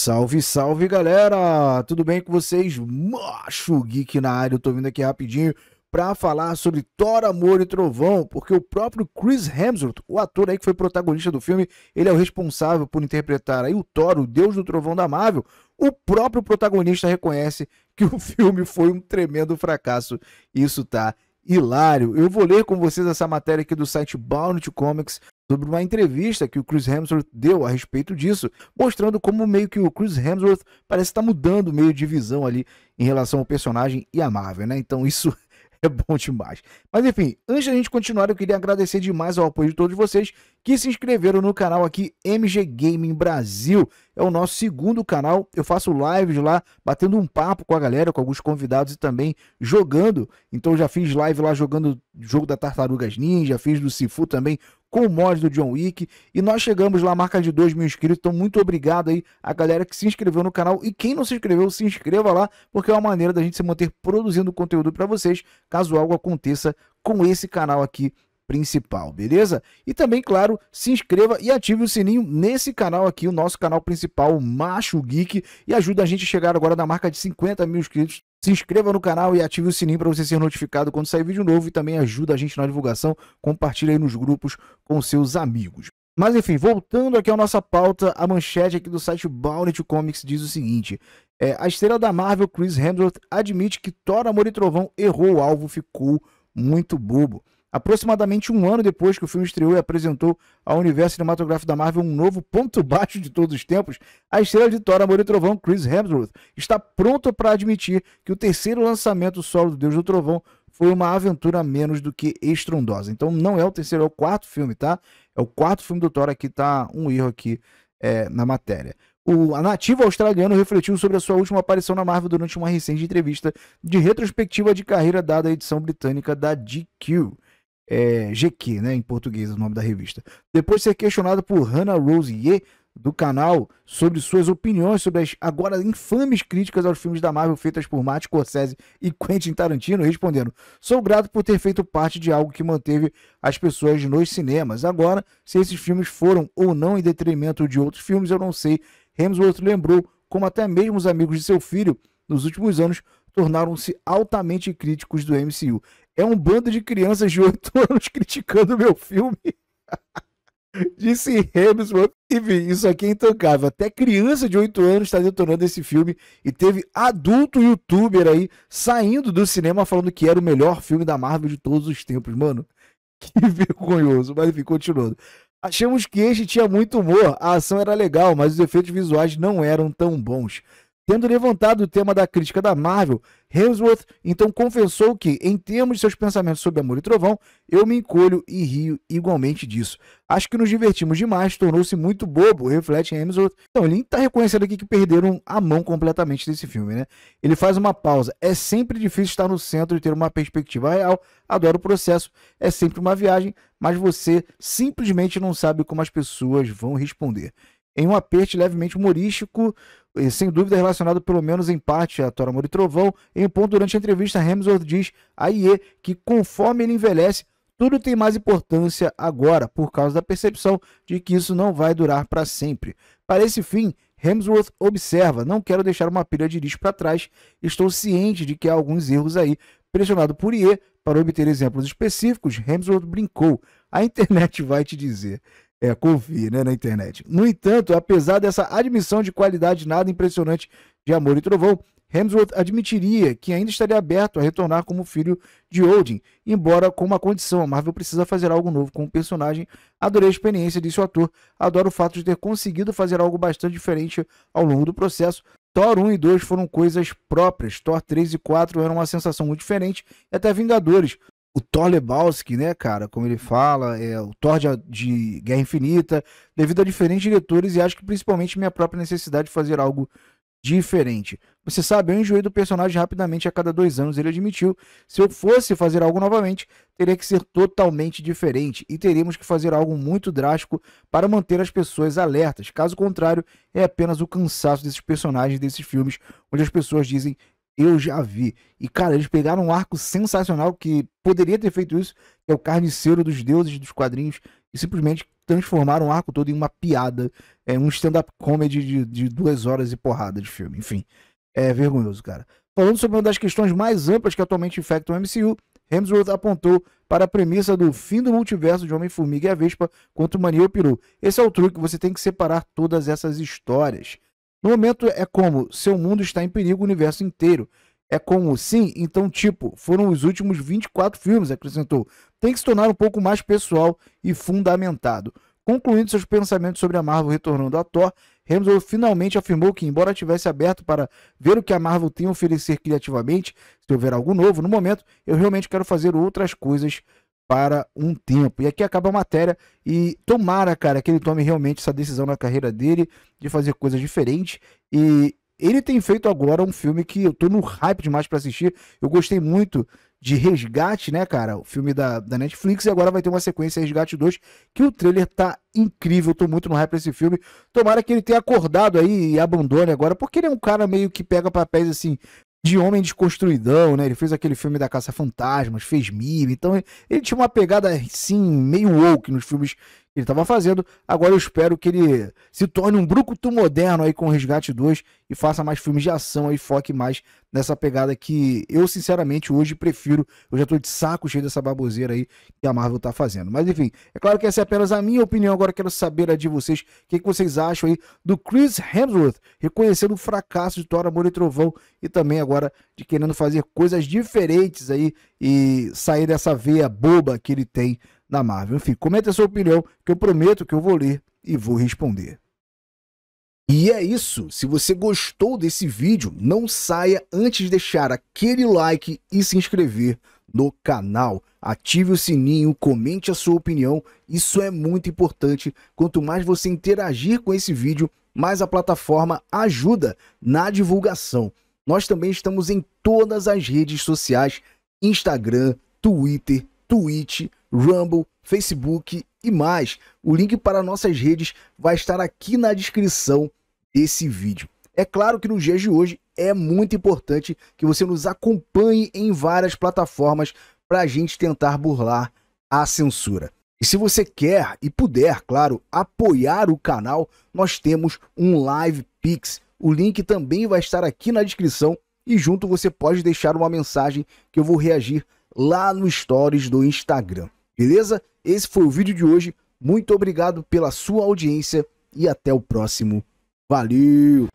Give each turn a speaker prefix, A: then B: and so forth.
A: Salve, salve galera! Tudo bem com vocês? Macho Geek na área, eu tô vindo aqui rapidinho para falar sobre Thor, Amor e Trovão, porque o próprio Chris Hemsworth, o ator aí que foi protagonista do filme, ele é o responsável por interpretar aí o Thor, o deus do trovão da Marvel. O próprio protagonista reconhece que o filme foi um tremendo fracasso. Isso tá hilário. Eu vou ler com vocês essa matéria aqui do site Bounty Comics sobre uma entrevista que o Chris Hemsworth deu a respeito disso, mostrando como meio que o Chris Hemsworth parece estar tá mudando meio de visão ali em relação ao personagem e a Marvel, né? Então isso é bom demais. Mas enfim, antes da gente continuar, eu queria agradecer demais ao apoio de todos vocês que se inscreveram no canal aqui MG Gaming Brasil. É o nosso segundo canal. Eu faço lives lá, batendo um papo com a galera, com alguns convidados e também jogando. Então já fiz live lá jogando jogo da Tartarugas Ninja, fiz do Sifu também com o mod do John Wick. E nós chegamos lá, marca de 2 mil inscritos. Então, muito obrigado aí a galera que se inscreveu no canal. E quem não se inscreveu, se inscreva lá, porque é uma maneira da gente se manter produzindo conteúdo para vocês, caso algo aconteça com esse canal aqui principal, beleza? E também, claro, se inscreva e ative o sininho nesse canal aqui, o nosso canal principal, Macho Geek, e ajuda a gente a chegar agora na marca de 50 mil inscritos. Se inscreva no canal e ative o sininho para você ser notificado quando sair vídeo novo e também ajuda a gente na divulgação. Compartilha aí nos grupos com seus amigos. Mas enfim, voltando aqui à nossa pauta, a manchete aqui do site Bounty Comics diz o seguinte: é, a estrela da Marvel, Chris Hemsworth, admite que Thor Amor e Trovão errou o alvo, ficou muito bobo. Aproximadamente um ano depois que o filme estreou e apresentou ao universo cinematográfico da Marvel um novo ponto baixo de todos os tempos, a estrela de Thor, Amor e Trovão, Chris Hemsworth, está pronto para admitir que o terceiro lançamento solo do Deus do Trovão foi uma aventura menos do que estrondosa. Então não é o terceiro, é o quarto filme, tá? É o quarto filme do Thor aqui, tá um erro aqui é, na matéria. O nativo australiano refletiu sobre a sua última aparição na Marvel durante uma recente entrevista de retrospectiva de carreira dada à edição britânica da GQ é, GQ, né, em português, o nome da revista. Depois de ser questionado por Hannah Rose Ye do canal sobre suas opiniões sobre as agora infames críticas aos filmes da Marvel feitas por Martin Scorsese e Quentin Tarantino, respondendo: "Sou grato por ter feito parte de algo que manteve as pessoas nos cinemas. Agora, se esses filmes foram ou não em detrimento de outros filmes, eu não sei." Hemsworth lembrou como até mesmo os amigos de seu filho nos últimos anos tornaram-se altamente críticos do MCU é um bando de crianças de 8 anos criticando meu filme. Disse Hemsworth. Enfim, isso aqui é intancável. Até criança de 8 anos está detonando esse filme. E teve adulto youtuber aí saindo do cinema falando que era o melhor filme da Marvel de todos os tempos. Mano, que vergonhoso. Mas enfim, continuando. Achamos que este tinha muito humor. A ação era legal, mas os efeitos visuais não eram tão bons. Tendo levantado o tema da crítica da Marvel, Hemsworth então confessou que, em termos de seus pensamentos sobre Amor e Trovão, eu me encolho e rio igualmente disso. Acho que nos divertimos demais, tornou-se muito bobo, reflete Hemsworth. Então, ele está reconhecendo aqui que perderam a mão completamente desse filme, né? Ele faz uma pausa. É sempre difícil estar no centro e ter uma perspectiva real. Adoro o processo, é sempre uma viagem, mas você simplesmente não sabe como as pessoas vão responder em um aperte levemente humorístico, eh, sem dúvida relacionado pelo menos em parte a Tora Amor e Trovão. Em um ponto durante a entrevista, Hemsworth diz a IE que conforme ele envelhece, tudo tem mais importância agora, por causa da percepção de que isso não vai durar para sempre. Para esse fim, Hemsworth observa: não quero deixar uma pilha de lixo para trás, estou ciente de que há alguns erros aí. Pressionado por IE para obter exemplos específicos, Hemsworth brincou: a internet vai te dizer. É, confie, né, na internet. No entanto, apesar dessa admissão de qualidade nada impressionante de Amor e Trovão, Hemsworth admitiria que ainda estaria aberto a retornar como filho de Odin, embora com uma condição, a Marvel precisa fazer algo novo com o personagem. Adorei a experiência, disse o ator. Adoro o fato de ter conseguido fazer algo bastante diferente ao longo do processo. Thor 1 e 2 foram coisas próprias, Thor 3 e 4 eram uma sensação muito diferente, e até Vingadores o Thor Lebowski, né, cara, como ele fala, é, o Thor de, de, Guerra Infinita, devido a diferentes diretores e acho que principalmente minha própria necessidade de fazer algo diferente. Você sabe, eu enjoei do personagem rapidamente a cada dois anos, ele admitiu. Se eu fosse fazer algo novamente, teria que ser totalmente diferente e teríamos que fazer algo muito drástico para manter as pessoas alertas. Caso contrário, é apenas o cansaço desses personagens desses filmes, onde as pessoas dizem eu já vi. E, cara, eles pegaram um arco sensacional que poderia ter feito isso, que é o carniceiro dos deuses dos quadrinhos, e simplesmente transformaram o arco todo em uma piada, é um stand-up comedy de, de duas horas e porrada de filme. Enfim, é vergonhoso, cara. Falando sobre uma das questões mais amplas que atualmente infectam o MCU, Hemsworth apontou para a premissa do fim do multiverso de Homem-Formiga e a Vespa contra o Mania e o Peru. Esse é o truque, você tem que separar todas essas histórias. No momento é como seu mundo está em perigo, o universo inteiro. É como sim, então tipo, foram os últimos 24 filmes, acrescentou. Tem que se tornar um pouco mais pessoal e fundamentado. Concluindo seus pensamentos sobre a Marvel retornando à Thor, Hemsworth finalmente afirmou que, embora tivesse aberto para ver o que a Marvel tem a oferecer criativamente, se houver algo novo no momento, eu realmente quero fazer outras coisas para um tempo. E aqui acaba a matéria. E tomara, cara, que ele tome realmente essa decisão na carreira dele de fazer coisas diferentes. E ele tem feito agora um filme que eu tô no hype demais para assistir. Eu gostei muito de Resgate, né, cara? O filme da, da Netflix. E agora vai ter uma sequência Resgate 2, que o trailer tá incrível. Eu tô muito no hype pra esse filme. Tomara que ele tenha acordado aí e abandone agora, porque ele é um cara meio que pega papéis assim, de homem de né? Ele fez aquele filme da Caça Fantasmas, fez Mib, então ele, ele tinha uma pegada, sim, meio woke nos filmes ele estava fazendo. Agora eu espero que ele se torne um brucutu moderno aí com o Resgate 2 e faça mais filmes de ação aí, foque mais nessa pegada que eu, sinceramente, hoje prefiro. Eu já estou de saco cheio dessa baboseira aí que a Marvel está fazendo. Mas enfim, é claro que essa é apenas a minha opinião. Agora quero saber a de vocês. O que, que, vocês acham aí do Chris Hemsworth reconhecendo o fracasso de Thor, Amor e Trovão e também agora de querendo fazer coisas diferentes aí e sair dessa veia boba que ele tem da Marvel. Enfim, comenta a sua opinião, que eu prometo que eu vou ler e vou responder. E é isso. Se você gostou desse vídeo, não saia antes de deixar aquele like e se inscrever no canal. Ative o sininho, comente a sua opinião. Isso é muito importante. Quanto mais você interagir com esse vídeo, mais a plataforma ajuda na divulgação. Nós também estamos em todas as redes sociais: Instagram, Twitter, Twitch, Rumble, Facebook e mais. O link para nossas redes vai estar aqui na descrição desse vídeo. É claro que nos dias de hoje é muito importante que você nos acompanhe em várias plataformas para a gente tentar burlar a censura. E se você quer e puder, claro, apoiar o canal, nós temos um Live Pix. O link também vai estar aqui na descrição e junto você pode deixar uma mensagem que eu vou reagir lá no stories do Instagram. Beleza? Esse foi o vídeo de hoje. Muito obrigado pela sua audiência e até o próximo. Valeu!